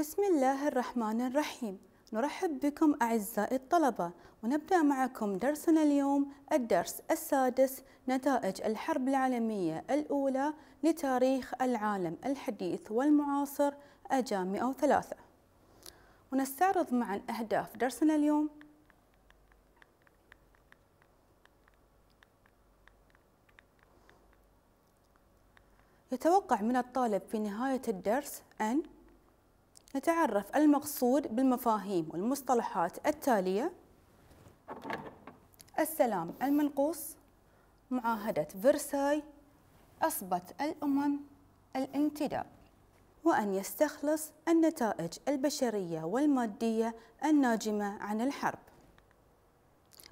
بسم الله الرحمن الرحيم نرحب بكم أعزائي الطلبة ونبدأ معكم درسنا اليوم الدرس السادس نتائج الحرب العالمية الأولى لتاريخ العالم الحديث والمعاصر أجا 103 ونستعرض معا أهداف درسنا اليوم يتوقع من الطالب في نهاية الدرس أن نتعرف المقصود بالمفاهيم والمصطلحات التالية السلام المنقوص معاهدة فرساي أصبت الأمم الانتداب وأن يستخلص النتائج البشرية والمادية الناجمة عن الحرب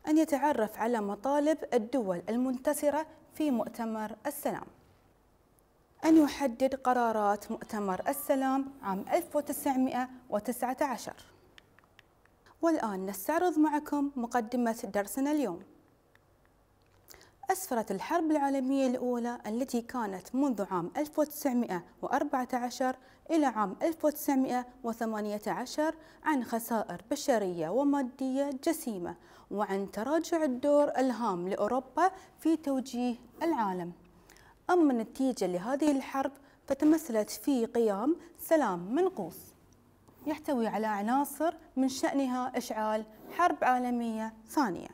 أن يتعرف على مطالب الدول المنتصرة في مؤتمر السلام أن يحدد قرارات مؤتمر السلام عام 1919 والآن نستعرض معكم مقدمة درسنا اليوم أسفرت الحرب العالمية الأولى التي كانت منذ عام 1914 إلى عام 1918 عن خسائر بشرية ومادية جسيمة وعن تراجع الدور الهام لأوروبا في توجيه العالم أما النتيجة لهذه الحرب فتمثلت في قيام سلام منقوص يحتوي على عناصر من شأنها إشعال حرب عالمية ثانية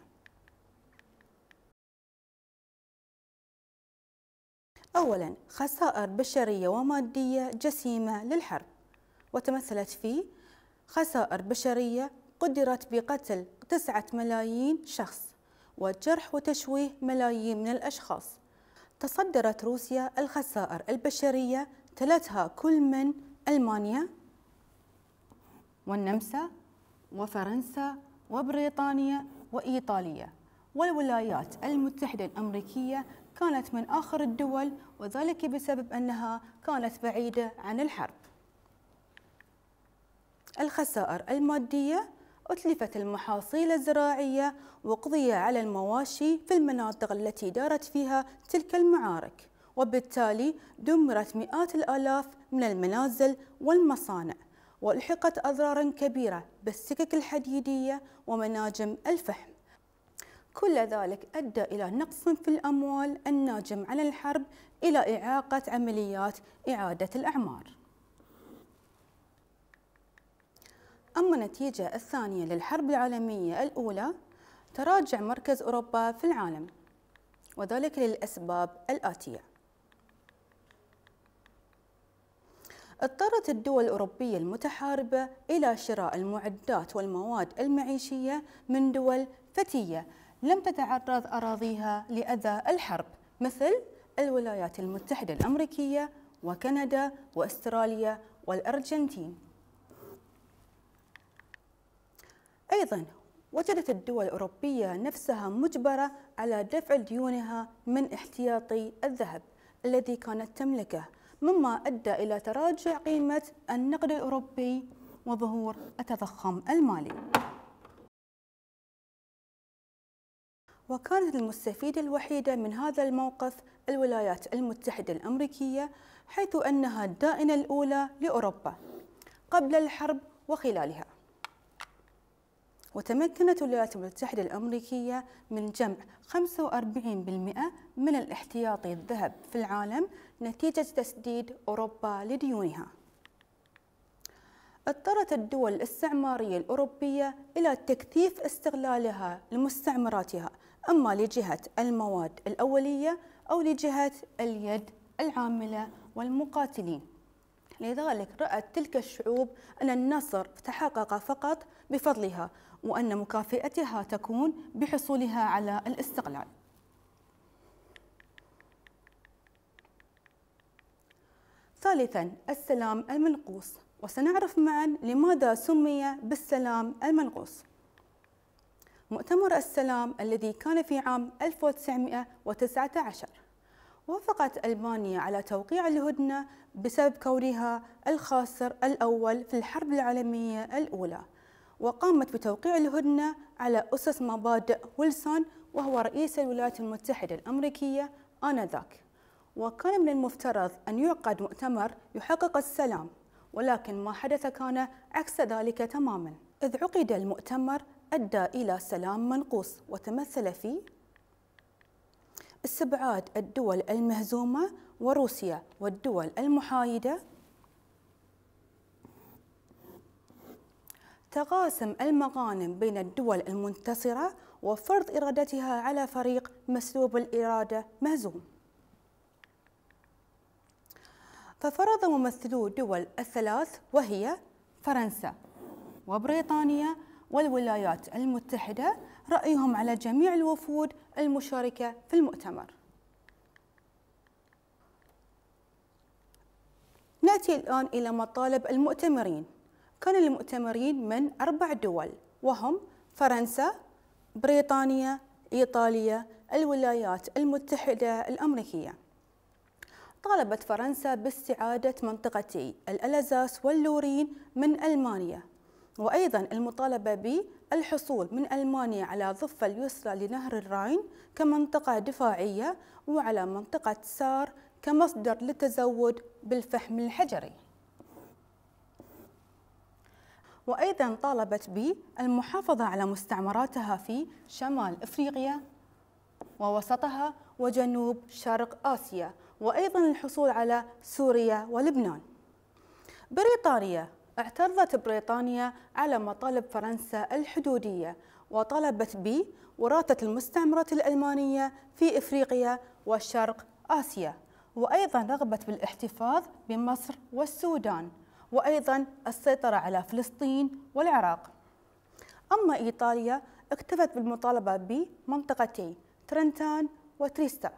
أولا خسائر بشرية ومادية جسيمة للحرب وتمثلت في خسائر بشرية قدرت بقتل تسعة ملايين شخص وجرح وتشويه ملايين من الأشخاص تصدرت روسيا الخسائر البشرية تلتها كل من ألمانيا والنمسا وفرنسا وبريطانيا وإيطاليا والولايات المتحدة الأمريكية كانت من آخر الدول وذلك بسبب أنها كانت بعيدة عن الحرب الخسائر المادية أتلفت المحاصيل الزراعية وقضي على المواشي في المناطق التي دارت فيها تلك المعارك وبالتالي دمرت مئات الآلاف من المنازل والمصانع والحقت أضرار كبيرة بالسكك الحديدية ومناجم الفحم كل ذلك أدى إلى نقص في الأموال الناجم عن الحرب إلى إعاقة عمليات إعادة الأعمار أما النتيجة الثانية للحرب العالمية الأولى تراجع مركز أوروبا في العالم وذلك للأسباب الآتية اضطرت الدول الأوروبية المتحاربة إلى شراء المعدات والمواد المعيشية من دول فتية لم تتعرض أراضيها لأذى الحرب مثل الولايات المتحدة الأمريكية وكندا وأستراليا والأرجنتين أيضا وجدت الدول الأوروبية نفسها مجبرة على دفع ديونها من احتياطي الذهب الذي كانت تملكه مما أدى إلى تراجع قيمة النقد الأوروبي وظهور التضخم المالي وكانت المستفيدة الوحيدة من هذا الموقف الولايات المتحدة الأمريكية حيث أنها الدائنة الأولى لأوروبا قبل الحرب وخلالها وتمكنت الولايات المتحدة الأمريكية من جمع 45% من الاحتياطي الذهب في العالم نتيجة تسديد أوروبا لديونها اضطرت الدول الاستعمارية الأوروبية إلى تكثيف استغلالها لمستعمراتها أما لجهة المواد الأولية أو لجهة اليد العاملة والمقاتلين لذلك رأت تلك الشعوب أن النصر تحقق فقط بفضلها وأن مكافئتها تكون بحصولها على الاستقلال ثالثا السلام المنقوص وسنعرف معا لماذا سمي بالسلام المنقوص مؤتمر السلام الذي كان في عام 1919 وافقت ألمانيا على توقيع الهدنة بسبب كونها الخاسر الأول في الحرب العالمية الأولى وقامت بتوقيع الهدنة على أسس مبادئ ويلسون وهو رئيس الولايات المتحدة الأمريكية آنذاك وكان من المفترض أن يعقد مؤتمر يحقق السلام ولكن ما حدث كان عكس ذلك تماما إذ عقد المؤتمر أدى إلى سلام منقوص وتمثل فيه استبعاد الدول المهزومة وروسيا والدول المحايدة تقاسم المغانم بين الدول المنتصرة وفرض إرادتها على فريق مسلوب الإرادة مهزوم ففرض ممثلو دول الثلاث وهي فرنسا وبريطانيا والولايات المتحدة رأيهم على جميع الوفود المشاركة في المؤتمر نأتي الآن إلى مطالب المؤتمرين كان المؤتمرين من أربع دول وهم فرنسا، بريطانيا، إيطاليا، الولايات المتحدة الأمريكية طالبت فرنسا باستعادة منطقتي الألزاس واللورين من ألمانيا وأيضا المطالبة بالحصول من ألمانيا على الضفة اليسرى لنهر الراين كمنطقة دفاعية وعلى منطقة سار كمصدر للتزود بالفحم الحجري وأيضا طالبت بالمحافظة على مستعمراتها في شمال إفريقيا ووسطها وجنوب شرق آسيا وأيضا الحصول على سوريا ولبنان بريطانيا اعترضت بريطانيا على مطالب فرنسا الحدودية وطلبت بي وراثة المستعمرة الألمانية في إفريقيا وشرق آسيا وأيضا رغبت بالاحتفاظ بمصر والسودان وأيضا السيطرة على فلسطين والعراق أما إيطاليا اكتفت بالمطالبة بمنطقتي ترنتان وتريستا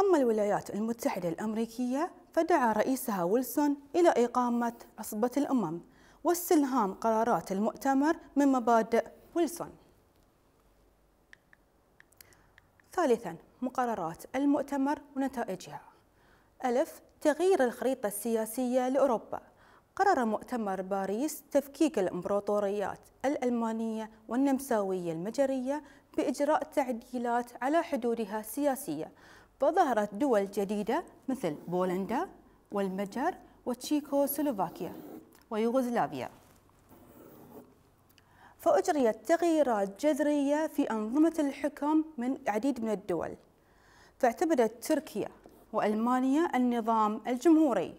أما الولايات المتحدة الأمريكية فدعا رئيسها ويلسون إلى إقامة عصبة الأمم واستلهام قرارات المؤتمر من مبادئ ويلسون ثالثا مقررات المؤتمر ونتائجها ألف تغيير الخريطة السياسية لأوروبا قرر مؤتمر باريس تفكيك الإمبراطوريات الألمانية والنمساوية المجرية بإجراء تعديلات على حدودها السياسية فظهرت دول جديدة مثل بولندا والمجر وتشيكوسلوفاكيا ويوغوسلافيا فأجريت تغييرات جذرية في أنظمة الحكم من عديد من الدول فاعتمدت تركيا وألمانيا النظام الجمهوري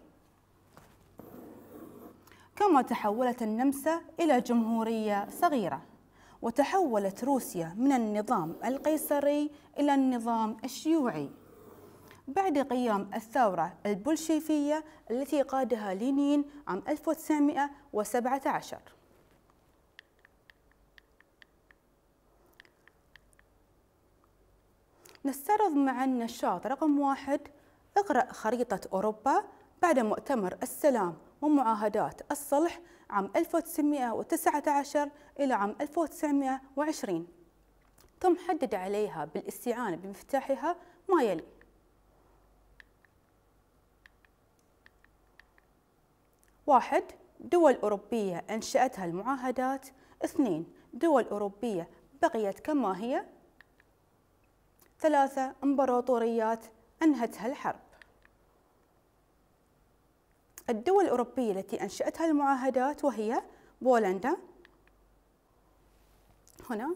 كما تحولت النمسا إلى جمهورية صغيرة وتحولت روسيا من النظام القيصري إلى النظام الشيوعي بعد قيام الثورة البولشيفية التي قادها لينين عام 1917 نستعرض مع النشاط رقم واحد اقرأ خريطة أوروبا بعد مؤتمر السلام ومعاهدات الصلح عام 1919 إلى عام 1920 ثم حدد عليها بالاستعانة بمفتاحها ما يلي واحد دول أوروبية أنشأتها المعاهدات اثنين دول أوروبية بقيت كما هي ثلاثة إمبراطوريات أنهتها الحرب الدول الأوروبية التي أنشأتها المعاهدات وهي بولندا هنا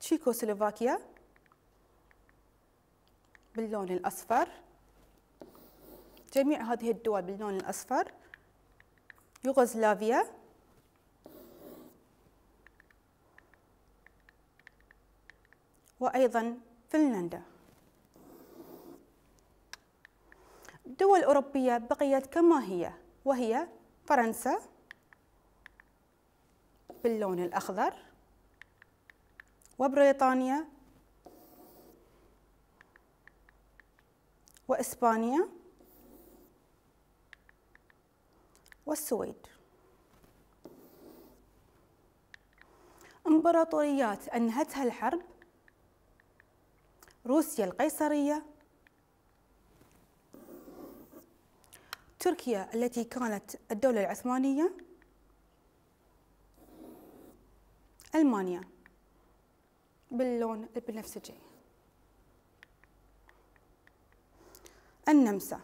تشيكوسلوفاكيا باللون الأصفر جميع هذه الدول باللون الأصفر يوغوسلافيا وأيضا فنلندا الدول الأوروبية بقيت كما هي وهي فرنسا باللون الأخضر وبريطانيا وإسبانيا والسويد امبراطوريات أنهتها الحرب روسيا القيصرية تركيا التي كانت الدولة العثمانية ألمانيا باللون البنفسجي النمسا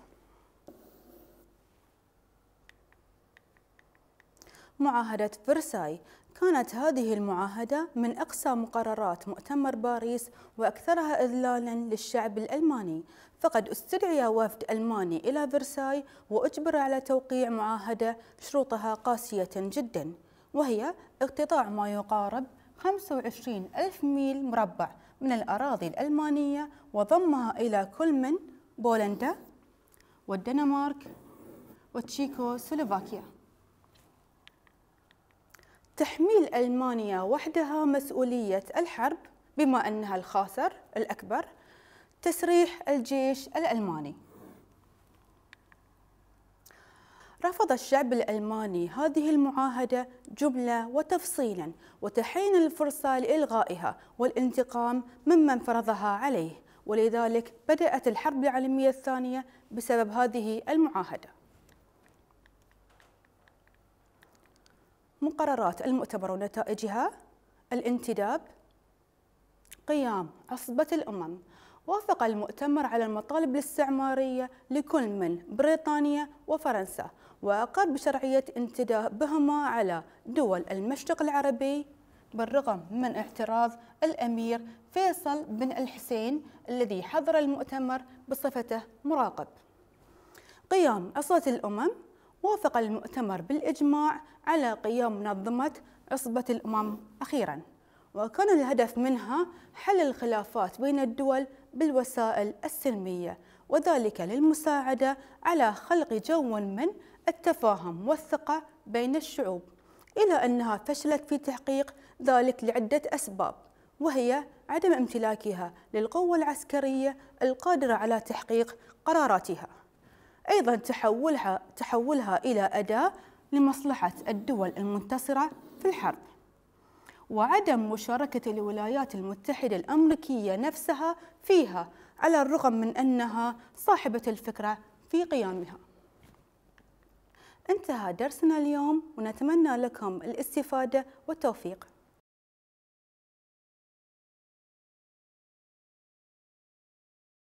معاهدة فرساي كانت هذه المعاهدة من أقصى مقررات مؤتمر باريس وأكثرها إذلالا للشعب الألماني فقد استدعي وفد ألماني إلى فرساي وأجبر على توقيع معاهدة شروطها قاسية جدا وهي اقتطاع ما يقارب 25 ألف ميل مربع من الأراضي الألمانية وضمها إلى كل من بولندا والدنمارك وتشيكو سلوفاكيا تحميل ألمانيا وحدها مسؤولية الحرب بما أنها الخاسر الأكبر تسريح الجيش الألماني رفض الشعب الألماني هذه المعاهدة جملة وتفصيلا وتحين الفرصة لإلغائها والانتقام ممن فرضها عليه ولذلك بدأت الحرب العالمية الثانية بسبب هذه المعاهدة مقررات المؤتمر ونتائجها الانتداب قيام عصبة الأمم وافق المؤتمر على المطالب الاستعمارية لكل من بريطانيا وفرنسا وأقر بشرعية انتدابهما على دول المشرق العربي بالرغم من اعتراض الأمير فيصل بن الحسين الذي حضر المؤتمر بصفته مراقب قيام عصبة الأمم وافق المؤتمر بالإجماع على قيام منظمة عصبة الأمم أخيراً وكان الهدف منها حل الخلافات بين الدول بالوسائل السلمية وذلك للمساعدة على خلق جو من التفاهم والثقة بين الشعوب إلى أنها فشلت في تحقيق ذلك لعدة أسباب وهي عدم امتلاكها للقوة العسكرية القادرة على تحقيق قراراتها أيضا تحولها, تحولها إلى أداة لمصلحة الدول المنتصرة في الحرب وعدم مشاركة الولايات المتحدة الأمريكية نفسها فيها على الرغم من أنها صاحبة الفكرة في قيامها انتهى درسنا اليوم ونتمنى لكم الاستفادة والتوفيق